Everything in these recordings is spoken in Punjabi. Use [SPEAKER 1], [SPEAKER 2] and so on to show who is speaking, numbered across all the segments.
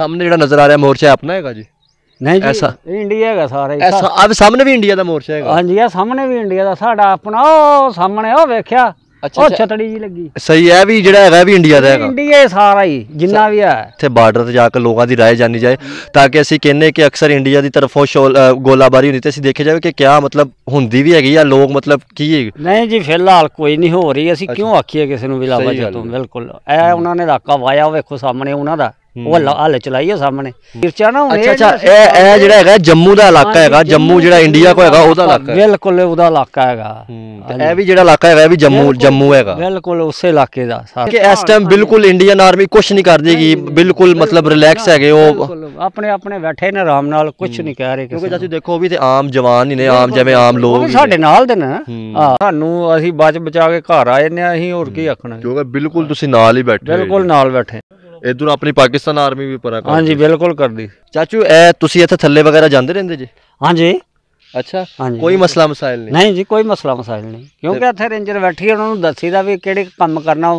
[SPEAKER 1] ਸਾਹਮਣੇ ਜਿਹੜਾ ਨਜ਼ਰ ਆ ਰਿਹਾ
[SPEAKER 2] ਮੋਰਚਾ ਆਪਣਾ ਹੈਗਾ ਜੀ ਨਹੀਂ ਜੀ ਐਸਾ
[SPEAKER 1] ਇੰਡੀਆ ਹੈਗਾ ਸਾਰਾ ਐਸਾ ਆ ਸਾਹਮਣੇ ਵੀ ਇੰਡੀਆ ਦਾ ਮੋਰਚਾ ਹੈਗਾ ਹਾਂਜੀ ਆ ਸਾਹਮਣੇ ਵੀ ਇੰਡੀਆ ਦਾ ਸਾਡਾ ਆਪਣਾ ਉਹ ਸਾਹਮਣੇ ਉਹ ਵੇਖਿਆ ਉਹ ਛਤੜੀ ਜੀ ਲੱਗੀ
[SPEAKER 2] ਸਹੀ ਹੈ ਵੀ ਜਿਹੜਾ ਹੈਗਾ ਵੀ ਇੰਡੀਆ ਦਾ ਹੈਗਾ
[SPEAKER 1] ਇੰਡੀਆ ਸਾਰਾ ਹੀ ਜਿੰਨਾ ਵੀ ਹੈ
[SPEAKER 2] ਇੱਥੇ ਬਾਰਡਰ ਤੇ ਜਾ ਕੇ ਲੋਕਾਂ ਦੀ ਰਾਏ ਜਾਣੀ ਜਾਏ ਤਾਂ ਕਿ ਅਸੀਂ ਕਹਿੰਨੇ ਕਿ ਅਕਸਰ ਇੰਡੀਆ ਦੀ ਤਰਫੋਂ ਗੋਲਾਬਾਰੀ ਹੁੰਦੀ ਤੇ ਅਸੀਂ ਦੇਖਿਆ ਜਾਵੇ ਕਿ ਕਿਆ ਮਤਲਬ ਹੁੰਦੀ ਵੀ ਹੈਗੀ ਆ ਲੋਕ ਮਤਲਬ ਕੀ ਹੈ
[SPEAKER 1] ਨਹੀਂ ਜੀ ਫਿਲਹਾਲ
[SPEAKER 2] ਕੋਈ ਨਹੀਂ ਹੋ ਰਹੀ ਅਸੀਂ ਕਿਉਂ
[SPEAKER 1] ਆਖੀਏ ਕਿਸੇ ਨੂੰ ਵੀ ਲਾਵਾ ਜਤੋਂ ਬਿਲਕੁਲ ਇਹ ਉਹਨਾਂ ਨੇ ਰਾਕਾ ਵਾਇਆ ਵੇਖੋ ਸਾਹਮਣੇ ਉਹਨਾਂ ਦਾ ਉਹ ਲਾ ਹਲ ਚਲਾਈਓ ਸਾਹਮਣੇ ਕਿਰਚਾ ਨਾ ਅੱਛਾ ਅੱਛਾ ਇਹ ਇਹ ਜਿਹੜਾ ਹੈਗਾ ਜੰਮੂ ਦਾ ਇਲਾਕਾ ਹੈਗਾ ਜੰਮੂ ਜਿਹੜਾ ਇੰਡੀਆ ਕੋ ਹੈਗਾ ਉਹਦਾ ਇਲਾਕਾ ਹੈ ਬਿਲਕੁਲ ਉਹਦਾ ਇਲਾਕਾ ਹੈਗਾ ਤੇ
[SPEAKER 2] ਇਹ ਵੀ ਜਿਹੜਾ ਇਲਾਕਾ ਹੈਗਾ ਇਹ ਵੀ ਜੰਮੂ ਜੰਮੂ ਹੈਗਾ
[SPEAKER 1] ਬਿਲਕੁਲ ਉਸੇ ਇਲਾਕੇ ਦਾ
[SPEAKER 2] ਕਿ ਇਸ ਟਾਈਮ ਬਿਲਕੁਲ ਇੰਡੀਅਨ ਆਰਮੀ ਕੁਝ ਨਹੀਂ ਕਰਦੀਗੀ ਬਿਲਕੁਲ ਮਤਲਬ ਰਿਲੈਕਸ ਹੈਗੇ ਉਹ
[SPEAKER 1] ਆਪਣੇ ਆਪਣੇ ਬੈਠੇ ਨੇ ਆਰਾਮ ਨਾਲ ਕੁਝ ਨਹੀਂ ਕਹਿ ਰਹੇ ਕਿਉਂਕਿ ਜਦੋਂ ਦੇਖੋ ਵੀ ਤੇ ਆਮ ਜਵਾਨ ਹੀ ਨੇ
[SPEAKER 2] ਆਮ ਜਿਵੇਂ ਆਮ ਲੋਕ ਸਾਡੇ ਨਾਲ ਦੇ ਨਾ ਸਾਨੂੰ ਅਸੀਂ ਬਚ ਬਚਾ ਕੇ ਘਰ ਆਏ ਨੇ ਅਸੀਂ ਹੋਰ ਕੀ ਆਖਣਾ ਕਿਉਂਕਿ ਬਿਲਕੁਲ ਤੁਸੀਂ ਨਾਲ ਹੀ ਬੈਠੇ ਬਿਲਕੁਲ ਨਾਲ ਬੈਠੇ ਇਧਰ ਆਪਣੀ ਪਾਕਿਸਤਾਨ ਆਰਮੀ ਵੀ ਪਰਾ ਕਰਦੀ ਹਾਂਜੀ ਬਿਲਕੁਲ ਕਰਦੀ ਚਾਚੂ ਇਹ ਤੁਸੀਂ ਇੱਥੇ ਥੱਲੇ ਵਗੈਰਾ ਜਾਂਦੇ ਰਹਿੰਦੇ ਜੀ ਹਾਂਜੀ ਅੱਛਾ
[SPEAKER 1] ਕੋਈ ਮਸਲਾ ਮਸਾਇਲ ਨਹੀਂ ਨਹੀਂ ਜੀ ਕੋਈ ਮਸਲਾ ਮਸਾਇਲ ਨਹੀਂ ਕਿਉਂਕਿ ਇੱਥੇ ਰੇਂਜਰ ਬੈਠੀ ਉਹਨਾਂ ਨੂੰ ਦੱਸੀਦਾ ਵੀ ਕਿਹੜੇ ਕੰਮ ਕਰਨਾ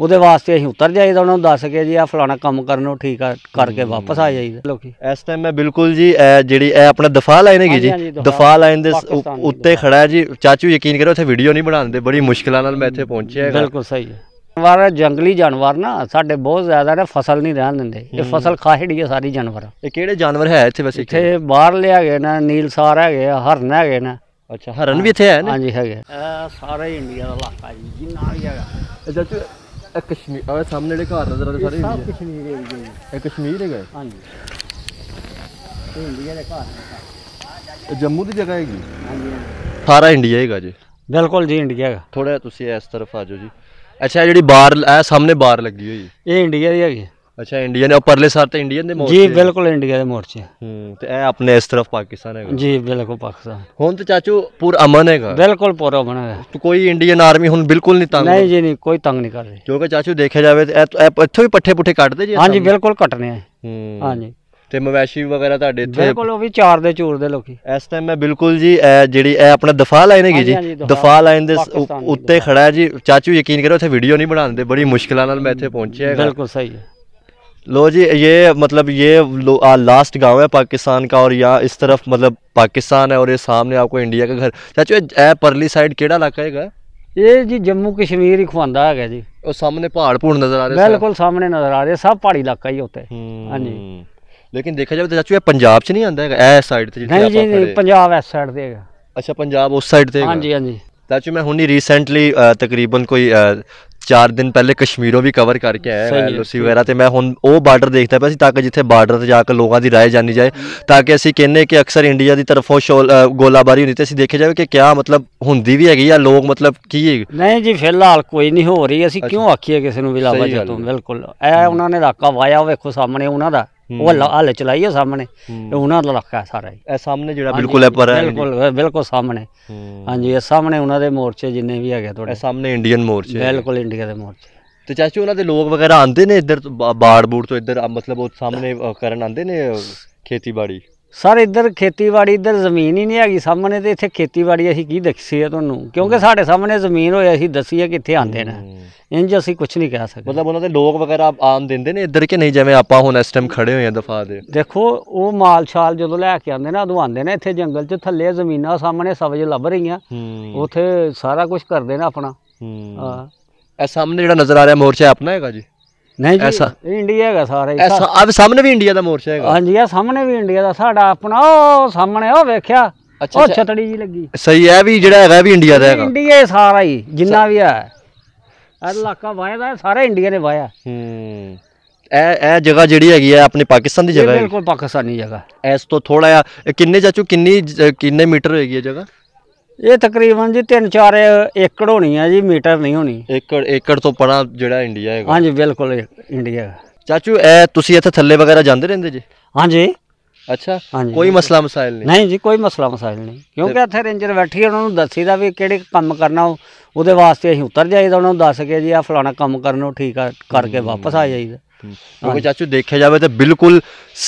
[SPEAKER 1] ਉਹਦੇ ਵਾਸਤੇ ਅਸੀਂ ਉਤਰ ਜਾਈਦਾ ਉਹਨਾਂ ਨੂੰ ਦੱਸ ਕੇ ਜੀ ਆ ਫਲਾਣਾ ਕੰਮ ਕਰਨੋਂ ਠੀਕ ਆ ਕਰਕੇ ਵਾਪਸ ਆ ਜਾਈਦਾ ਲੋਕੀ
[SPEAKER 2] ਇਸ ਟਾਈਮ ਮੈਂ ਬਿਲਕੁਲ ਜੀ ਇਹ ਜਿਹੜੀ ਇਹ ਆਪਣਾ ਦਫਾ ਲਾਈਨ ਹੈਗੀ ਜੀ ਦਫਾ ਲਾਈਨ ਦੇ ਉੱਤੇ ਖੜਾ ਜੀ ਚਾਚੂ ਯਕੀਨ ਕਰੋ ਇੱਥੇ ਵੀਡੀਓ ਨਹੀਂ ਬਣਾਉਂਦੇ ਬੜੀ ਮੁਸ਼ਕਲਾਂ ਨਾਲ ਮੈਂ ਇੱਥੇ ਪਹੁੰਚਿਆ ਬਿਲਕੁਲ ਸਹੀ ਹੈ
[SPEAKER 1] ਜਾਨਵਰ ਜੰਗਲੀ ਜਾਨਵਰ ਨਾ ਸਾਡੇ ਬਹੁਤ ਜ਼ਿਆਦਾ ਨੇ ਫਸਲ ਨਹੀਂ ਰਹਿਣ ਦਿੰਦੇ ਇਹ ਫਸਲ ਖਾਹੜੀ ਹੈ ਸਾਰੀ ਜਾਨਵਰ ਇਹ ਕਿਹੜੇ ਜਾਨਵਰ ਹੈ ਇੱਥੇ ਵਸੇ ਇੱਥੇ ਬਾਹਰ ਲਿਆ ਗਏ ਨਾ ਨੀਲਸਾਰ ਹੈਗੇ ਆ ਹਰਨ ਹੈਗੇ ਨਾ ਅੱਛਾ ਹਰਨ ਵੀ ਇੱਥੇ ਹੈ ਨਾ ਹਾਂਜੀ ਹੈਗੇ ਸਾਰਾ ਹੀ ਇੰਡੀਆ ਦਾ ਇਲਾਕਾ ਜੀ ਜਿੰਨਾ ਵੀ ਹੈਗਾ
[SPEAKER 2] ਅੱਛਾ ਤੇ ਇਹ ਕਸ਼ਮੀਰ ਆ ਸਾਹਮਣੇ ਦੇ ਘਰ ਨਜ਼ਰ ਆ ਸਾਰੇ ਸਭ
[SPEAKER 1] ਕਸ਼ਮੀਰ ਹੈ ਜੀ
[SPEAKER 2] ਇਹ ਕਸ਼ਮੀਰ ਹੈਗਾ ਹਾਂਜੀ
[SPEAKER 1] ਇਹ ਇੰਡੀਆ ਦੇ ਘਰ
[SPEAKER 2] ਜੰਮੂ ਦੀ ਜਗ੍ਹਾ ਹੈਗੀ ਹਾਂਜੀ ਸਾਰਾ ਇੰਡੀਆ ਹੈਗਾ ਜੀ ਬਿਲਕੁਲ ਜੀ ਇੰਡੀਆ ਹੈਗਾ ਥੋੜਾ ਤੁਸੀਂ ਇਸ ਤਰਫ ਆ ਜਾਓ ਜੀ ਅੱਛਾ ਜਿਹੜੀ ਬਾਰ ਇਹ ਸਾਹਮਣੇ ਬਾਰ ਲੱਗੀ ਹੋਈ ਇਹ ਇੰਡੀਆ ਦੀ ਹੈਗੀ ਅੱਛਾ ਇੰਡੀਆ ਨੇ ਉੱਪਰਲੇ ਪਰਲੇ ਸਾਰ ਤੇ ਇੰਡੀਆ ਦੇ ਮੋਰਚੇ ਜੀ ਬਿਲਕੁਲ ਇੰਡੀਆ ਦੇ ਮੋਰਚੇ
[SPEAKER 1] ਹੂੰ ਤੇ ਇਹ ਆਪਣੇ ਇਸ ਤਰਫ ਪਾਕਿਸਤਾਨ ਹੈਗਾ ਜੀ ਬਿਲਕੁਲ ਪਾਕਿਸਤਾਨ
[SPEAKER 2] ਹੁਣ ਤੇ ਚਾਚੂ ਪੂਰ ਅਮਨ ਹੈਗਾ ਬਿਲਕੁਲ ਪੂਰ ਅਮਨ ਹੈ ਤੇ ਕੋਈ ਇੰਡੀਅਨ ਆਰਮੀ ਹੁਣ ਬਿਲਕੁਲ ਨਹੀਂ ਤੰਗ ਨਹੀਂ ਜੀ ਨਹੀਂ ਕੋਈ ਤੰਗ ਨਹੀਂ ਕਰ ਰਹੀ ਕਿਉਂਕਿ ਚਾਚੂ ਦੇਖਿਆ ਜਾਵੇ ਤੇ ਇਹ- ਇੱਥੋਂ ਵੀ ਪੱਠੇ ਪੁੱਠੇ ਕੱਢਦੇ ਜੀ ਇਹ ਹਾਂਜੀ ਬਿਲਕੁਲ ਕੱਟਨੇ ਆ ਹੂੰ ਹਾਂਜੀ ਤੇ ਮਵੈਸ਼ੀ ਵਗੈਰਾ ਤੁਹਾਡੇ ਇੱਥੇ ਬਿਲਕੁਲ ਉਹ ਵੀ ਚਾਰ ਦੇ ਚੂਰ ਦੇ ਲੋਕੀ ਇਸ ਟਾਈਮ ਮੈਂ ਬਿਲਕੁਲ ਜੀ ਇਹ ਜਿਹੜੀ ਇਹ ਆਪਣਾ ਦਫਾ ਲਾਈਨ ਹੈਗੀ ਜੀ ਦਫਾ ਲਾਈਨ ਦੇ ਉੱਤੇ ਖੜਾ ਹੈ ਜੀ ਚਾਚੂ ਯਕੀਨ ਕਰੋ ਇੱਥੇ ਵੀਡੀਓ ਨਹੀਂ ਬਣਾਉਂਦੇ ਬੜੀ ਮੁਸ਼ਕਲਾਂ ਨਾਲ ਮੈਂ ਇੱਥੇ ਪਹੁੰਚਿਆ ਹੈਗਾ ਬਿਲਕੁਲ ਸਹੀ है लो जी ਇਹ मतलब ये लो, आ, लास्ट गांव है पाकिस्तान का और यहाँ इस तरफ मतलब पाकिस्तान है और ये सामने आपको इंडिया ਚਾਚੂ ਇਹ ਪਰਲੀ ਸਾਈਡ ਕਿਹੜਾ ਇਲਾਕਾ ਹੈਗਾ
[SPEAKER 1] ਇਹ ਜੀ ਜੰਮੂ ਕਸ਼ਮੀਰ ਹੀ ਖਵਾਂਦਾ
[SPEAKER 2] ਹੈਗਾ ਜੀ ਉਹ ਸਾਹਮਣੇ ਪਹਾੜ ਪੂੜ ਨਜ਼ਰ ਆ ਰਹੇ ਬਿਲਕੁਲ ਸਾਹਮਣੇ ਨਜ਼ਰ ਆ ਰਹੇ ਸਭ ਪਹਾੜੀ ਇਲਾਕਾ ਹੀ ਉੱਤੇ ਹਾਂਜੀ ਲੇਕਿਨ ਦੇਖਿਆ ਜਾਵੇ ਤਾਂ ਚਾਚੂ ਇਹ ਪੰਜਾਬ 'ਚ ਨਹੀਂ ਆਂਦਾ ਹੈਗਾ ਇਸ ਸਾਈਡ ਤੇ ਜਿੱਥੇ ਨਹੀਂ ਆਪਾਂ ਨਹੀਂ ਨਹੀਂ ਪੰਜਾਬ ਇਸ ਸਾਈਡ ਤੇ ਹੈਗਾ ਅੱਛਾ ਪੰਜਾਬ ਉਸ ਸਾਈਡ ਤੇ ਹੈਗਾ ਹਾਂਜੀ ਹਾਂਜੀ ਚਾਚੂ ਮੈਂ ਹੁਣੀ ਰੀਸੈਂਟਲੀ ਤਕਰੀਬਨ ਕੋਈ 4 ਦਿਨ ਪਹਿਲੇ ਕਸ਼ਮੀਰੋਂ ਵੀ ਕਵਰ ਕਰਕੇ ਆਇਆ ਹਾਂ ਲੋਸੀ ਵਗੈਰਾ ਤੇ ਮੈਂ ਹੁਣ ਉਹ ਬਾਰਡਰ ਦੇਖਦਾ ਪਿਆ ਸੀ ਤਾਂ ਕਿ ਜਿੱਥੇ ਬਾਰਡਰ ਤੇ ਜਾ ਕੇ ਲੋਕਾਂ ਦੀ ਰਾਏ ਜਾਣੀ ਜਾਏ ਤਾਂ ਕਿ ਅਸੀਂ ਕਹਿੰਨੇ ਕਿ ਅਕਸਰ ਇੰਡੀਆ ਦੀ ਤਰਫੋਂ ਸ਼ੋਲ- ਗੋਲਾਬਾਰੀ ਹੁੰਦੀ ਤੇ ਅਸੀਂ ਦੇਖਿਆ ਜਾਵੇ ਕਿ ਕਿਆ ਮਤਲਬ ਹੁੰਦੀ ਵੀ ਹੈਗੀ ਆ ਲੋਕ ਮਤਲਬ ਕੀ ਹੈ ਨਹੀਂ ਜੀ ਫਿਲਹਾਲ ਕੋਈ ਨਹੀਂ ਹੋ
[SPEAKER 1] ਰਹੀ ਅਸੀਂ ਕਿਉਂ ਆਖੀਏ ਕਿਸੇ ਨੂੰ ਵੀ ਲਾਵਾ ਸਹੀ ਬਿਲਕੁਲ ਇਹ ਉਹਨਾਂ ਨੇ ਰਾਕਾ ਵਾਇਆ ਵੇਖੋ ਸਾਹਮਣੇ ਉਹਨਾਂ ਦਾ ਉਹ ਹਲ ਚਲਾਈਓ ਸਾਹਮਣੇ ਉਹਨਾਂ ਦਾ ਇਲਾਕਾ ਸਾਰਾ ਇਹ ਸਾਹਮਣੇ ਜਿਹੜਾ ਬਿਲਕੁਲ ਹੈ ਪਰ ਬਿਲਕੁਲ ਬਿਲਕੁਲ ਸਾਹਮਣੇ ਹਾਂਜੀ ਇਹ ਸਾਹਮਣੇ ਉਹਨਾਂ ਦੇ ਮੋਰਚੇ ਜਿੰਨੇ ਵੀ ਹੈਗੇ ਤੁਹਾਡੇ ਸਾਹਮਣੇ ਇੰਡੀਅਨ
[SPEAKER 2] ਮੋਰਚੇ ਬਿਲਕੁਲ ਇੰਡੀਆ ਦੇ ਮੋਰਚੇ ਤੇ ਚਾਚੂ ਉਹਨਾਂ ਦੇ ਲੋਕ ਵਗੈਰਾ ਆਉਂਦੇ ਨੇ ਇੱਧਰ ਬਾੜ ਬੂੜ ਤੋਂ ਇੱਧਰ ਮਤਲਬ ਉਹ ਸਾਹਮਣੇ ਕਰਨ ਆਉਂਦੇ ਨੇ ਖੇਤੀਬਾੜੀ ਸਰ ਇੱਧਰ ਖੇਤੀਬਾੜੀ ਇੱਧਰ ਜ਼ਮੀਨ ਹੀ ਨਹੀਂ ਹੈਗੀ ਸਾਹਮਣੇ ਤੇ
[SPEAKER 1] ਇੱਥੇ ਖੇਤੀਬਾੜੀ ਅਸੀਂ ਕੀ ਦੱਸੀਏ ਤੁਹਾਨੂੰ ਕਿਉਂਕਿ ਸਾਡੇ ਸਾਹਮਣੇ ਜ਼ਮੀਨ ਹੋਏ ਅਸੀਂ ਦੱਸੀਏ ਕਿੱਥੇ ਆਂਦੇ ਨੇ ਇੰਜ ਅਸੀਂ ਕੁਝ ਨਹੀਂ ਕਹਿ ਸਕਦੇ ਮਤਲਬ
[SPEAKER 2] ਉਹਨਾਂ ਦੇ ਲੋਕ ਵਗੈਰਾ ਆਮ ਦਿੰਦੇ ਨੇ ਇੱਧਰ ਕਿ ਨਹੀਂ ਜਿਵੇਂ ਆਪਾਂ ਹੁਣ ਇਸ ਟਾਈਮ ਖੜੇ ਹੋਏ ਆ ਦਫਾ ਦੇ
[SPEAKER 1] ਦੇਖੋ ਉਹ ਮਾਲ ਛਾਲ ਜਦੋਂ ਲੈ ਕੇ ਆਂਦੇ ਨੇ ਉਹ ਆਂਦੇ ਨੇ ਇੱਥੇ ਜੰਗਲ 'ਚ ਥੱਲੇ ਜ਼ਮੀਨਾਂ ਸਾਹਮਣੇ ਸਬਜ਼ ਲੱਭ ਰਹੀਆਂ ਉੱਥੇ ਸਾਰਾ ਕੁਝ ਕਰਦੇ ਨੇ ਆਪਣਾ
[SPEAKER 2] ਹਾਂ ਇਹ ਸਾਹਮਣੇ ਜਿਹੜਾ ਨਜ਼ਰ ਆ ਰਿਹਾ ਮੋਰਚਾ ਆਪਣਾ ਹੈਗਾ ਜੀ ਨਹੀਂ ਜੀ ਐਸਾ
[SPEAKER 1] ਇੰਡੀਆ ਹੈਗਾ ਸਾਰਾ ਹੀ। ਐਸਾ
[SPEAKER 2] ਆ ਵੀ ਸਾਹਮਣੇ ਵੀ ਇੰਡੀਆ
[SPEAKER 1] ਦਾ ਮੋਰਚਾ ਹੈਗਾ ਹਾਂਜੀ ਆ ਸਾਹਮਣੇ ਵੀ ਇੰਡੀਆ ਦਾ ਸਾਡਾ ਆਪਣਾ ਉਹ ਸਾਹਮਣੇ ਉਹ ਵੇਖਿਆ ਉਹ ਛਤੜੀ ਜੀ ਲੱਗੀ
[SPEAKER 2] ਸਹੀ ਹੈ ਵੀ ਜਿਹੜਾ ਹੈਗਾ ਵੀ ਇੰਡੀਆ ਦਾ ਹੈਗਾ ਇੰਡੀਆ ਹੀ ਸਾਰਾ ਹੀ ਜਿੰਨਾ ਵੀ ਹੈ
[SPEAKER 1] ਇਹ ਇਲਾਕਾ ਵਾਇਦਾ ਸਾਰੇ ਇੰਡੀਆ ਨੇ ਵਾਇਆ
[SPEAKER 2] ਹੂੰ ਇਹ ਇਹ ਜਗ੍ਹਾ ਜਿਹੜੀ ਹੈਗੀ ਹੈ ਆਪਣੇ ਪਾਕਿਸਤਾਨ ਦੀ ਜਗ੍ਹਾ ਹੈ ਬਿਲਕੁਲ ਪਾਕਿਸਤਾਨੀ ਜਗ੍ਹਾ ਇਸ ਤੋਂ ਥੋੜਾ ਜਿਹਾ ਕਿੰਨੇ ਚਾਚੂ ਕਿੰਨੀ ਕਿੰਨੇ ਮੀਟਰ ਹੋਏਗੀ ਇਹ
[SPEAKER 1] ਜਗ੍ਹਾ ਇਹ ਤਕਰੀਬਨ ਜੀ 3-4 ਏਕੜ ਹੋਣੀ ਆ ਜੀ ਮੀਟਰ ਨਹੀਂ ਹੋਣੀ ਏਕੜ ਏਕੜ
[SPEAKER 2] ਤੋਂ ਪੜਾ ਜਿਹੜਾ ਇੰਡੀਆ ਹੈਗਾ ਹਾਂਜੀ ਬਿਲਕੁਲ
[SPEAKER 1] ਇੰਡੀਆ
[SPEAKER 2] ਚਾਚੂ ਇਹ ਤੁਸੀਂ ਇੱਥੇ ਥੱਲੇ ਵਗੈਰਾ ਜਾਂਦੇ
[SPEAKER 1] ਰਹਿੰਦੇ ਜੀ ਹਾਂਜੀ ਅੱਛਾ ਕੋਈ ਮਸਲਾ
[SPEAKER 2] ਮਸਾਇਲ ਨਹੀਂ ਨਹੀਂ
[SPEAKER 1] ਜੀ ਕੋਈ ਮਸਲਾ ਮਸਾਇਲ ਨਹੀਂ ਕਿਉਂਕਿ ਇੱਥੇ ਰੇਂਜਰ ਬੈਠੀ ਉਹਨਾਂ ਨੂੰ ਦੱਸੀਦਾ ਵੀ ਕਿਹੜੇ ਕੰਮ ਕਰਨਾ ਉਹਦੇ ਵਾਸਤੇ ਅਸੀਂ ਉਤਰ ਜਾਈਦਾ ਉਹਨਾਂ ਨੂੰ ਦੱਸ ਕੇ ਜੀ ਆ ਫਲਾਣਾ ਕੰਮ ਕਰਨੋ ਠੀਕ ਆ ਕਰਕੇ ਵਾਪਸ ਆ ਜਾਈਦਾ
[SPEAKER 2] ਕਿਉਂਕਿ ਚਾਚੂ ਦੇਖਿਆ ਜਾਵੇ ਤਾਂ ਬਿਲਕੁਲ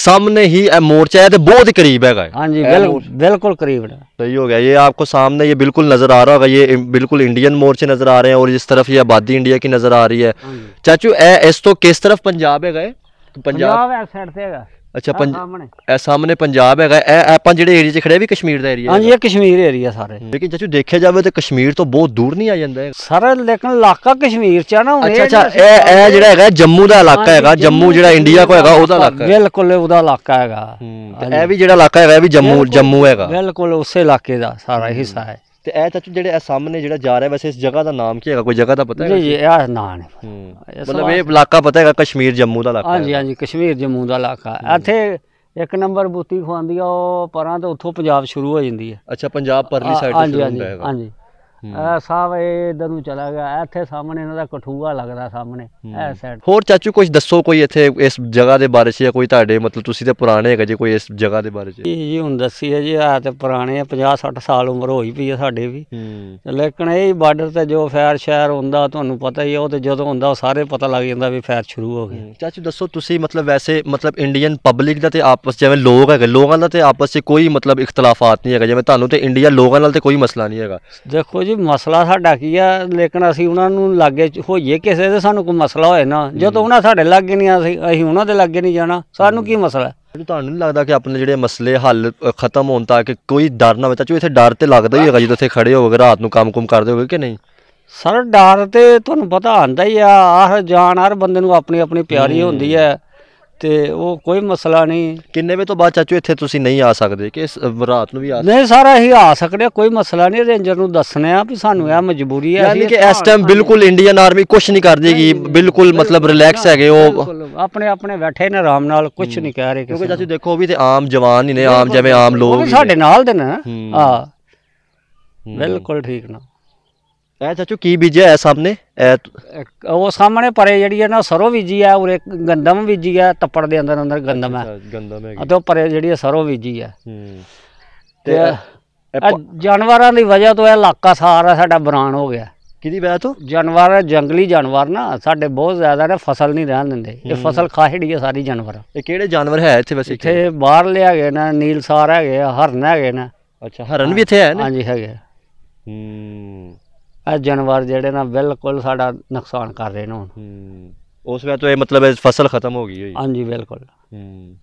[SPEAKER 2] ਸਾਹਮਣੇ ਹੀ ਇਹ ਮੋਰਚਾ ਹੈ ਤੇ ਬਹੁਤ ਕਰੀਬ ਹੈਗਾ हाँ जी तो हाँ
[SPEAKER 1] बिल्कुल करीब है
[SPEAKER 2] सही हो गया ये आपको सामने ये बिल्कुल नजर आ रहा होगा ये बिल्कुल इंडियन मोर्चे नजर आ रहे हैं और जिस तरफ ये आबादी इंडिया की नजर आ रही है हाँ चाचू ए इस तो किस तरफ पंजाब है गए तो पंजाब है ਅੱਛਾ ਪੰਜ ਸਾਹਮਣੇ ਇਹ ਸਾਹਮਣੇ ਪੰਜਾਬ ਹੈਗਾ ਇਹ ਆਪਾਂ ਜਿਹੜੇ ਏਰੀਆ 'ਚ ਖੜੇ ਵੀ ਕਸ਼ਮੀਰ ਦਾ ਏਰੀਆ ਹਾਂਜੀ ਇਹ ਕਸ਼ਮੀਰ ਏਰੀਆ ਸਾਰੇ ਲੇਕਿਨ ਚਾਚੂ ਦੇਖਿਆ ਜਾਵੇ ਤਾਂ ਕਸ਼ਮੀਰ ਤੋਂ ਬਹੁਤ ਦੂਰ ਨਹੀਂ ਆ ਜਾਂਦਾ ਸਰ ਲੇਕਿਨ ਇਲਾਕਾ ਕਸ਼ਮੀਰ 'ਚ ਆ ਨਾ ਹੁਣ ਅੱਛਾ ਅੱਛਾ ਇਹ ਇਹ ਜਿਹੜਾ ਹੈਗਾ ਜੰਮੂ ਦਾ ਇਲਾਕਾ ਹੈਗਾ ਜੰਮੂ ਜਿਹੜਾ ਇੰਡੀਆ ਕੋ ਹੈਗਾ ਉਹਦਾ ਇਲਾਕਾ ਬਿਲਕੁਲ ਉਹਦਾ ਇਲਾਕਾ ਹੈਗਾ ਇਹ ਵੀ ਜਿਹੜਾ ਇਲਾਕਾ ਹੈਗਾ ਇਹ ਵੀ ਜੰਮੂ ਜੰਮੂ ਹੈਗਾ ਬਿਲਕੁਲ ਉਸੇ ਇਲਾਕੇ ਦਾ ਸਾਰਾ ਹਿੱਸਾ ਹੈ ਤੇ ਇਹ ਚਾਚੂ ਜਿਹੜੇ ਇਹ ਸਾਹਮਣੇ ਜਿਹੜਾ ਜਾ ਰਿਹਾ ਵੈਸੇ ਇਸ ਜਗ੍ਹਾ ਦਾ ਨਾਮ ਕੀ ਹੈਗਾ ਕੋਈ ਜਗ੍ਹਾ ਦਾ ਪਤਾ ਹੈ ਜੀ ਇਹ ਨਾਂ ਨਹੀਂ ਮਤਲਬ ਇਹ ਇਲਾਕਾ ਪਤਾ ਹੈਗਾ ਕਸ਼ਮੀਰ ਜੰਮੂ ਦਾ ਇਲਾਕਾ ਹਾਂਜੀ ਹਾਂਜੀ ਕਸ਼ਮੀਰ ਜੰਮੂ ਦਾ ਇਲਾਕਾ
[SPEAKER 1] ਇੱਥੇ ਇੱਕ ਨੰਬਰ ਬੂਤੀ ਖਵਾਉਂਦੀ ਆ ਉਹ ਪਰਾਂ ਤੇ ਉੱਥੋਂ ਪੰਜਾਬ ਸ਼ੁਰੂ ਹੋ ਜਾਂਦੀ ਹੈ ਅੱਛਾ ਪੰਜਾਬ ਪਰਲੀ ਸਾਈਡ ਤੋਂ ਸ਼ੁਰੂ ਹੁੰਦਾ ਹੈਗਾ ਹਾਂਜੀ ਸਭ ਇਧਰ ਨੂੰ ਚਲਾ ਗਿਆ ਇੱਥੇ ਸਾਹਮਣੇ ਇਹਨਾਂ ਦਾ ਕਠੂਆ ਲੱਗਦਾ ਸਾਹਮਣੇ ਐ ਸਾਈਡ
[SPEAKER 2] ਹੋਰ ਚਾਚੂ ਕੁਝ ਦੱਸੋ ਕੋਈ ਇੱਥੇ ਇਸ ਜਗ੍ਹਾ ਦੇ ਬਾਰੇ 'ਚ ਜਾਂ ਕੋਈ ਤੁਹਾਡੇ ਮਤਲਬ ਤੁਸੀਂ ਤੇ ਪੁਰਾਣੇ ਹੈਗੇ ਜੀ ਕੋਈ ਇਸ ਜਗ੍ਹਾ ਦੇ ਬਾਰੇ ਜੀ
[SPEAKER 1] ਜੀ ਹੁਣ ਦੱਸੀਏ ਜੀ ਆ ਤੇ ਪੁਰਾਣੇ 50 60 ਸਾਲ ਉਮਰ ਹੋਈ ਪਈ ਆ ਸਾਡੇ ਵੀ ਲੇਕਿਨ ਇਹ ਬਾਰਡਰ ਤੇ ਜੋ ਫੈਰ ਸ਼ਹਿਰ ਹੁੰਦਾ ਤੁਹਾਨੂੰ ਪਤਾ ਹੀ ਉਹ ਤੇ ਜਦੋਂ ਹੁੰਦਾ ਉਹ ਸਾਰੇ ਪਤਾ ਲੱਗ ਜਾਂਦਾ ਵੀ ਫੈਰ ਸ਼ੁਰੂ ਹੋ ਗਿਆ
[SPEAKER 2] ਚਾਚੂ ਦੱਸੋ ਤੁਸੀਂ ਮਤਲਬ ਵੈਸੇ ਮਤਲਬ ਇੰਡੀਅਨ ਪਬਲਿਕ ਦਾ ਤੇ ਆਪਸ ਜਿਵੇਂ ਲੋਕ ਹੈਗੇ ਲੋਕਾਂ ਦਾ ਤੇ ਆਪਸ 'ਚ ਕੋਈ ਮਤਲਬ ਇਖਤਲਾਫਾਤ ਨਹੀਂ ਹੈਗਾ ਜਿਵੇਂ ਤੁਹਾਨੂੰ ਤੇ ਇੰਡੀਆ ਲੋਕਾਂ ਨਾਲ ਤੇ ਕੋਈ ਮਸਲਾ ਨਹੀਂ ਹੈਗਾ
[SPEAKER 1] ਦੇਖੋ ਜੀ ਜੀ ਮਸਲਾ ਸਾਡਾ ਕੀ ਆ ਲੇਕਿਨ ਅਸੀਂ ਉਹਨਾਂ ਨੂੰ ਲਾਗੇ ਹੋਈਏ ਕਿਸੇ ਦੇ ਸਾਨੂੰ ਕੋਈ ਮਸਲਾ ਹੋਏ ਨਾ ਜਦੋਂ ਉਹਨਾਂ ਸਾਡੇ ਲਾਗੇ ਨਹੀਂ ਅਸੀਂ ਅਸੀਂ ਉਹਨਾਂ ਦੇ ਲਾਗੇ ਨਹੀਂ ਜਾਣਾ ਸਾਨੂੰ ਕੀ
[SPEAKER 2] ਮਸਲਾ ਤੁਹਾਨੂੰ ਨਹੀਂ ਲੱਗਦਾ ਕਿ ਆਪਣੇ ਜਿਹੜੇ ਮਸਲੇ ਹੱਲ ਖਤਮ ਹੋਣ ਤੱਕ ਕੋਈ ਡਰ ਨਾ ਬਚਾ ਚੋ ਇੱਥੇ ਡਰ ਤੇ ਲੱਗਦਾ ਹੀ ਹੈਗਾ ਜਦੋਂ ਇੱਥੇ ਖੜੇ ਹੋਵੋਗੇ ਰਾਤ ਨੂੰ ਕੰਮ-ਕੁਮ ਕਰਦੇ ਹੋਗੇ ਕਿ ਨਹੀਂ ਸਰ ਡਰ ਤੇ ਤੁਹਾਨੂੰ ਪਤਾ
[SPEAKER 1] ਆਂਦਾ ਹੀ ਆ ਆਹ ਜਾਨ ਹਰ ਬੰਦੇ ਨੂੰ ਆਪਣੀ ਆਪਣੀ ਪਿਆਰੀ ਹੁੰਦੀ ਹੈ ਤੇ ਉਹ ਕੋਈ ਮਸਲਾ
[SPEAKER 2] ਨਹੀਂ ਕਿੰਨੇ ਵੇ ਤੋਂ ਬਾਅਦ ਚਾਚੂ ਇੱਥੇ ਤੁਸੀਂ ਨਹੀਂ ਆ ਸਕਦੇ ਕਿ ਇਸ ਰਾਤ ਨੂੰ ਵੀ ਆ
[SPEAKER 1] ਨਹੀਂ ਸਾਰਾ ਹੀ ਆ ਸਕਦੇ ਕੋਈ ਮਸਲਾ ਨਹੀਂ ਰੇਂਜਰ ਨੂੰ ਦੱਸਣਾ ਆ ਵੀ ਸਾਨੂੰ ਇਹ ਮਜਬੂਰੀ ਹੈ ਯਾਨੀ ਕਿ
[SPEAKER 2] ਇਸ ਟਾਈਮ ਬਿਲਕੁਲ ਇੰਡੀਅਨ ਆਰਮੀ ਕੁਝ ਨਹੀਂ ਕਰਦੀਗੀ ਬਿਲਕੁਲ ਮਤਲਬ ਰਿਲੈਕਸ ਹੈਗੇ ਉਹ
[SPEAKER 1] ਆਪਣੇ ਆਪਣੇ ਬੈਠੇ ਨੇ ਆਰਾਮ ਨਾਲ ਕੁਝ ਨਹੀਂ ਕਹਿ
[SPEAKER 2] ਰਹੇ ਕਿਉਂਕਿ ਚਾਚੂ ਦੇਖੋ ਵੀ ਤੇ ਆਮ ਜਵਾਨ ਹੀ ਨੇ ਆਮ ਜਿਵੇਂ ਆਮ ਲੋਕ ਸਾਡੇ ਨਾਲ ਦੇ ਨਾ ਹਾਂ
[SPEAKER 1] ਬਿਲਕੁਲ ਠੀਕ ਨਾ
[SPEAKER 2] ਇਹ ਚਾਚੂ ਕੀ ਬੀਜਿਆ ਹੈ ਸਾਹਮਣੇ ਇਹ
[SPEAKER 1] ਉਹ ਸਾਹਮਣੇ ਪਰੇ ਜਿਹੜੀ ਹੈ ਨਾ ਸਰੋਂ ਬੀਜੀ ਹੈ ਉਰੇ ਗੰਦਮ ਬੀਜੀ ਹੈ ਤੱਪੜ ਦੇ ਅੰਦਰ ਅੰਦਰ ਗੰਦਮ ਹੈ
[SPEAKER 2] ਗੰਦਮ ਹੈਗੀ ਤੇ ਉਹ
[SPEAKER 1] ਪਰੇ ਜਿਹੜੀ ਹੈ ਸਰੋਂ ਬੀਜੀ ਹੈ
[SPEAKER 2] ਹੂੰ ਤੇ
[SPEAKER 1] ਜਾਨਵਰਾਂ ਦੀ ਵਜ੍ਹਾ ਤੋਂ ਇਹ ਇਲਾਕਾ ਸਾਰਾ ਸਾਡਾ ਬਰਾਨ ਹੋ ਗਿਆ ਕਿਹਦੀ ਵਜ੍ਹਾ ਤੋਂ ਜਾਨਵਰ ਜੰਗਲੀ ਜਾਨਵਰ ਨਾ ਸਾਡੇ ਬਹੁਤ ਜ਼ਿਆਦਾ ਨੇ ਫਸਲ ਨਹੀਂ ਰਹਿਣ ਦਿੰਦੇ ਇਹ ਫਸਲ ਖਾਹੜੀ ਹੈ ਸਾਰੀ ਜਾਨਵਰ ਇਹ ਕਿਹੜੇ ਜਾਨਵਰ ਹੈ ਇੱਥੇ ਵਸੇ ਇੱਥੇ ਬਾਹਰ ਲਿਆ ਗਏ ਨੇ ਨੀਲਸਾਰ ਹੈਗੇ ਆ, ਹਰਨ ਹੈਗੇ ਨਾ
[SPEAKER 2] ਅੱਛਾ ਹਰਨ ਵੀ ਇੱਥੇ ਹੈ ਨਾ ਹਾਂਜੀ
[SPEAKER 1] ਹੈਗੇ ਹੂੰ ਇਹ ਜਾਨਵਰ ਜਿਹੜੇ ਨਾ ਬਿਲਕੁਲ ਸਾਡਾ ਨੁਕਸਾਨ
[SPEAKER 2] ਕਰ ਰਹੇ ਨੇ ਹੁਣ ਉਸ ਵੇਲੇ ਤੋਂ ਇਹ ਮਤਲਬ ਹੈ ਫਸਲ ਖਤਮ ਹੋ ਗਈ ਹੋਈ ਹਾਂਜੀ ਬਿਲਕੁਲ ਹੂੰ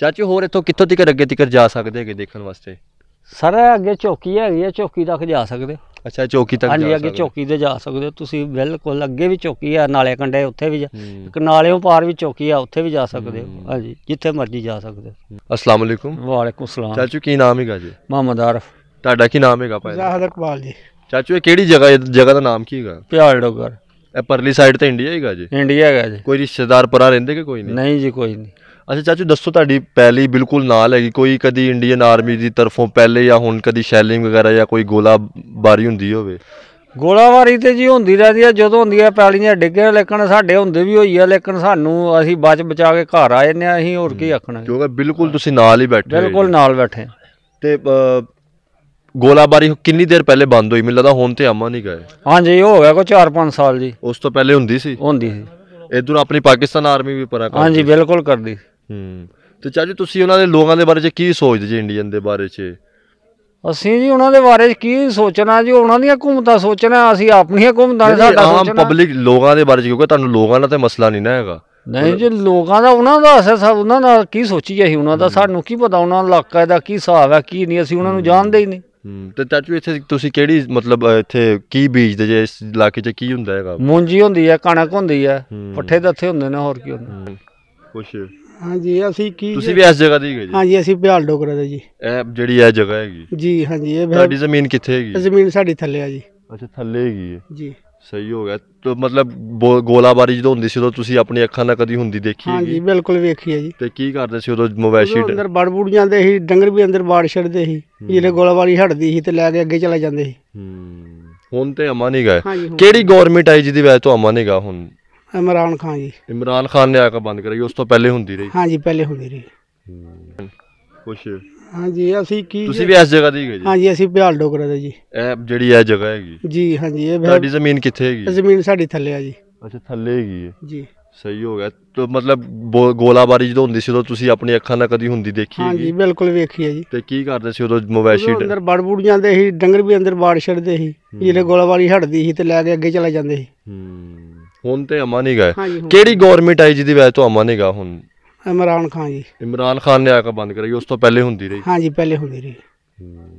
[SPEAKER 2] ਚਾਚੂ ਹੋਰ ਇੱਥੋਂ ਕਿੱਥੋਂ ਤੱਕ ਅੱਗੇ ਤੱਕ ਜਾ ਸਕਦੇ ਹੈਗੇ ਦੇਖਣ ਵਾਸਤੇ
[SPEAKER 1] ਸਰ ਅੱਗੇ ਚੌਕੀ ਹੈਗੀ ਹੈ ਚੌਕੀ ਤੱਕ ਜਾ ਸਕਦੇ ਅੱਛਾ ਚੌਕੀ ਤੱਕ ਹਾਂਜੀ ਅੱਗੇ ਚੌਕੀ ਤੇ ਜਾ ਸਕਦੇ ਤੁਸੀਂ ਬਿਲਕੁਲ ਅੱਗੇ ਵੀ ਚੌਕੀ ਆ ਨਾਲੇ ਕੰਡੇ ਉੱਥੇ ਵੀ ਨਾਲੇੋਂ ਪਾਰ ਵੀ ਚੌਕੀ ਆ ਉੱਥੇ ਵੀ ਜਾ ਸਕਦੇ ਹਾਂਜੀ ਜਿੱਥੇ ਮਰਜ਼ੀ
[SPEAKER 2] ਜਾ ਸਕਦੇ ਅਸਲਾਮ ਅਲੈਕੁਮ ਵਾਲੇਕੁਮ ਸਲਾਮ ਚਾਚੂ ਕੀ ਨਾਮ ਹੈਗਾ ਜੀ ਮੁਹੰਮਦ ਆਰਫ ਤੁਹਾਡਾ ਕੀ ਨਾਮ ਹੈਗਾ ਭਾਈ ਜ਼ਾਹਰ ਇਕਬਾਲ ਜੀ ਚਾਚੂ ਇਹ ਕਿਹੜੀ ਜਗ੍ਹਾ ਹੈ ਜਗ੍ਹਾ ਦਾ ਨਾਮ ਕੀ ਹੈਗਾ ਪਿਆਲ ਡੋਗਰ ਇਹ ਪਰਲੀ ਸਾਈਡ ਤੇ ਇੰਡੀਆ ਹੈਗਾ ਜੀ ਇੰਡੀਆ ਹੈਗਾ ਜੀ ਕੋਈ ਰਿਸ਼ਤੇਦਾਰ ਪਰਾ ਰਹਿੰਦੇ ਕਿ ਕੋਈ ਨਹੀਂ ਨਹੀਂ ਜੀ ਕੋਈ ਨਹੀਂ ਅੱਛਾ ਚਾਚੂ ਦੱਸੋ ਤੁਹਾਡੀ ਪਹਿਲੀ ਬਿਲਕੁਲ ਨਾਲ ਹੈਗੀ ਕੋਈ ਕਦੀ ਇੰਡੀਅਨ ਆਰਮੀ ਦੀ ਤਰਫੋਂ ਪਹਿਲੇ ਜਾਂ ਹੁਣ ਕਦੀ ਸ਼ੈਲਿੰਗ ਵਗੈਰਾ ਜਾਂ ਕੋਈ ਗੋਲਾਬਾਰੀ ਹੁੰਦੀ ਹੋਵੇ
[SPEAKER 1] ਗੋਲਾਬਾਰੀ ਤੇ ਜੀ ਹੁੰਦੀ ਰਹਦੀ ਆ ਜਦੋਂ ਹੁੰਦੀ ਆ ਪੈਲੀਆਂ ਡਿੱਗੇ ਲੇਕਿਨ ਸਾਡੇ ਹੁੰਦੇ ਵੀ ਹੋਈ ਆ ਲੇਕਿਨ ਸਾਨੂੰ ਅਸੀਂ ਬਚ ਬਚਾ ਕੇ ਘਰ ਆ ਜੰਨੇ ਅਸੀਂ ਹੋਰ ਕੀ
[SPEAKER 2] ਆਖਣਾ ਕਿਉਂਕਿ ਬਿਲਕੁਲ ਤੁਸੀਂ ਨਾਲ ਹੀ ਬੈਠੇ ਬਿਲਕੁਲ ਨਾਲ ਬੈਠੇ ਤੇ ਗੋਲਾਬਾਰੀ ਕਿੰਨੀ ਦੇਰ ਪਹਿਲੇ ਬੰਦ ਹੋਈ ਮੈਨੂੰ ਲੱਗਦਾ ਹੁਣ ਤੇ ਆਮਾ ਨਹੀਂ ਗਏ ਹਾਂਜੀ ਹੋ ਗਿਆ ਕੋ 4-5 ਸਾਲ ਜੀ ਉਸ ਤੋਂ ਪਹਿਲੇ ਹੁੰਦੀ ਸੀ ਹੁੰਦੀ ਸੀ ਇਧਰ ਆਪਣੀ ਪਾਕਿਸਤਾਨ ਆਰਮੀ ਵੀ ਪਰਾ ਕਰਦੀ ਹਾਂਜੀ ਬਿਲਕੁਲ ਕਰਦੀ ਹੂੰ ਤੇ ਚਾਚੂ ਤੁਸੀਂ ਉਹਨਾਂ ਦੇ ਲੋਕਾਂ ਦੇ ਬਾਰੇ ਚ ਕੀ ਸੋਚਦੇ ਜੀ ਇੰਡੀਅਨ ਦੇ ਬਾਰੇ ਚ
[SPEAKER 1] ਅਸੀਂ ਜੀ ਉਹਨਾਂ ਦੇ ਬਾਰੇ ਕੀ ਸੋਚਣਾ ਜੀ ਉਹਨਾਂ ਦੀਆਂ ਹਕੂਮਤਾਂ ਸੋਚਣਾ ਅਸੀਂ ਆਪਣੀਆਂ ਹਕੂਮਤਾਂ ਦੇ ਸਾਡਾ ਸੋਚਣਾ ਆਮ
[SPEAKER 2] ਪਬਲਿਕ ਲੋਕਾਂ ਦੇ ਬਾਰੇ ਚ ਕਿਉਂਕਿ ਤੁਹਾਨੂੰ ਲੋਕਾਂ ਨਾਲ ਤੇ ਮਸਲਾ ਨਹੀਂ ਨਾ ਹੈਗਾ ਨਹੀਂ
[SPEAKER 1] ਜੀ ਲੋਕਾਂ ਦਾ ਉਹਨਾਂ ਦਾ ਅਸਰ ਸਭ ਉਹਨਾਂ ਦਾ ਕੀ ਸੋਚੀ ਅਸੀਂ ਉਹਨਾਂ ਦਾ ਸਾਨੂੰ ਕੀ ਪਤਾ ਉਹਨਾਂ ਇਲਾਕਾ ਦਾ ਕੀ ਹਿਸਾਬ ਹੈ ਕੀ ਨਹੀਂ ਅਸੀਂ ਉਹਨਾਂ ਨੂੰ ਜਾਣਦੇ ਹੀ ਨਹੀਂ
[SPEAKER 2] ਹੂੰ ਤੇ ਚਾਚੂ ਇੱਥੇ ਤੁਸੀਂ ਕਿਹੜੀ ਮਤਲਬ ਇੱਥੇ ਕੀ ਬੀਜਦੇ ਜੇ ਇਸ ਇਲਾਕੇ 'ਚ ਕੀ ਹੁੰਦਾ ਹੈਗਾ
[SPEAKER 1] ਮੂੰਜੀ ਹੁੰਦੀ ਹੈ ਕਣਕ ਹੁੰਦੀ ਹੈ ਪੱਠੇ ਦੱਥੇ ਹੁੰਦੇ ਨੇ ਹੋਰ ਕੀ
[SPEAKER 2] ਹੁੰਦਾ ਕੁਛ
[SPEAKER 1] ਹਾਂਜੀ ਅਸੀਂ ਕੀ ਤੁਸੀਂ ਵੀ ਇਸ ਜਗ੍ਹਾ ਦੇ ਹੀ ਗਏ ਜੀ ਹਾਂਜੀ ਅਸੀਂ ਭਿਆਲ ਡੋਗਰਾ ਦੇ ਜੀ
[SPEAKER 2] ਇਹ ਜਿਹੜੀ ਇਹ ਜਗ੍ਹਾ ਹੈਗੀ
[SPEAKER 1] ਜੀ ਹਾਂਜੀ ਇਹ ਸਾਡੀ ਜ਼ਮੀਨ ਕਿੱਥੇ ਹੈਗੀ ਜ਼ਮੀਨ ਸਾਡੀ ਥੱਲੇ ਆ ਜੀ
[SPEAKER 2] ਅੱਛਾ ਥੱਲੇ ਹੈਗੀ ਹੈ ਜੀ ਸਹੀ ਹੋ ਗਿਆ ਤੇ ਮਤਲਬ ਗੋਲਾਬਾਰੀ ਜਦੋਂ ਹੁੰਦੀ ਸੀ ਉਦੋਂ ਤੁਸੀਂ ਆਪਣੀ ਅੱਖਾਂ ਨਾਲ ਕਦੀ ਹੁੰਦੀ ਦੇਖੀ ਹਾਂਜੀ
[SPEAKER 1] ਬਿਲਕੁਲ ਵੇਖੀ ਹੈ ਜੀ
[SPEAKER 2] ਤੇ ਕੀ ਕਰਦੇ ਸੀ ਉਦੋਂ ਮਵੈਸ਼ੀ ਸ਼ੀਟ ਅੰਦਰ
[SPEAKER 1] ਬੜ ਬੁੜ ਜਾਂਦੇ ਸੀ ਡੰਗਰ ਵੀ ਅੰਦਰ ਬਾੜ ਛੱਡਦੇ ਸੀ ਜਿਹੜੇ ਗੋਲਾਬਾਰੀ ਹਟਦੀ ਸੀ ਤੇ ਲੈ ਕੇ ਅੱਗੇ ਚਲੇ ਜਾਂਦੇ ਸੀ ਹੂੰ
[SPEAKER 2] ਹੁਣ ਤੇ ਅਮਾ ਨਹੀਂ ਗਏ ਕਿਹੜੀ ਗਵਰਨਮੈਂਟ ਆਈ ਜਿਹਦੀ ਵਜ੍ਹਾ ਤੋਂ ਅਮਾ ਨਹੀਂ ਗਾ ਹੁਣ
[SPEAKER 1] ਇਮਰਾਨ ਖਾਨ ਜੀ
[SPEAKER 2] ਇਮਰਾਨ ਖਾਨ ਨੇ ਆ ਕੇ ਬੰਦ ਕਰਾਈ ਉਸ ਤੋਂ ਪਹਿਲੇ ਹੁੰਦੀ ਰਹੀ
[SPEAKER 1] ਹਾਂਜੀ ਪਹਿਲੇ ਹੁੰਦੀ ਰਹੀ ਕੁਛ ਹਾਂਜੀ ਅਸੀਂ ਕੀ ਤੁਸੀਂ ਵੀ ਇਸ ਜਗ੍ਹਾ ਦੇ ਹੀ ਗਏ ਜੀ ਹਾਂਜੀ ਅਸੀਂ ਬਿਹਾਲ ਡੋਗਰਾ ਦੇ ਜੀ
[SPEAKER 2] ਇਹ ਜਿਹੜੀ ਇਹ ਜਗ੍ਹਾ ਹੈਗੀ ਜੀ ਹਾਂਜੀ ਇਹ ਤੁਹਾਡੀ ਜ਼ਮੀਨ ਕਿੱਥੇ ਹੈਗੀ
[SPEAKER 1] ਜ਼ਮੀਨ ਸਾਡੀ ਥੱਲੇ ਆ ਜੀ
[SPEAKER 2] ਅੱਛਾ ਥੱਲੇ ਹੈਗੀ ਹੈ ਜੀ ਸਹੀ ਹੋ ਗਿਆ ਤੇ ਮਤਲਬ ਬੋ- ਗੋਲਾਬਾਰੀ ਜਦੋਂ ਹੁੰਦੀ ਸੀ ਉਦੋਂ ਤੁਸੀਂ ਆਪਣੀ ਅੱਖਾਂ ਨਾਲ ਕਦੀ ਹੁੰਦੀ ਦੇਖੀ ਹੈਗੀ ਹਾਂਜੀ ਬਿਲਕੁਲ ਵੇਖੀ ਹੈ ਜੀ ਤੇ ਕੀ ਕਰਦੇ ਸੀ ਉਦੋਂ ਮਵੇਸ਼ੀ ਅੰਦਰ
[SPEAKER 1] ਬੜ ਬੁੜ ਜਾਂਦੇ ਸੀ ਡੰਗਰ ਵੀ ਅੰਦਰ ਬਾੜ ਛੱਡਦੇ ਸੀ ਜਿਹੜੇ ਗੋਲਾਬਾਰੀ ਹਟਦੀ ਸੀ ਤੇ ਲੈ ਕੇ ਅੱਗੇ ਚਲੇ ਜਾਂਦੇ ਸੀ
[SPEAKER 2] ਹੂੰ ਹੁਣ ਤੇ ਅਮਾ ਨਹੀਂ ਗਏ ਕਿਹੜੀ ਗਵਰਨਮੈਂਟ ਆਈ ਜਿਹਦੀ ਵਜ੍ਹਾ ਤੋਂ ਅਮਾ ਨਹੀਂ ਗਾ ਹੁਣ
[SPEAKER 1] ਇਮਰਾਨ ਖਾਨ ਜੀ
[SPEAKER 2] ਇਮਰਾਨ ਖਾਨ ਨੇ ਆਕਾ ਬੰਦ ਕਰਾਈ ਉਸ ਤੋਂ ਪਹਿਲੇ ਹੁੰਦੀ ਰਹੀ
[SPEAKER 1] ਹਾਂਜੀ ਪਹਿਲੇ ਹੁੰਦੀ ਰਹੀ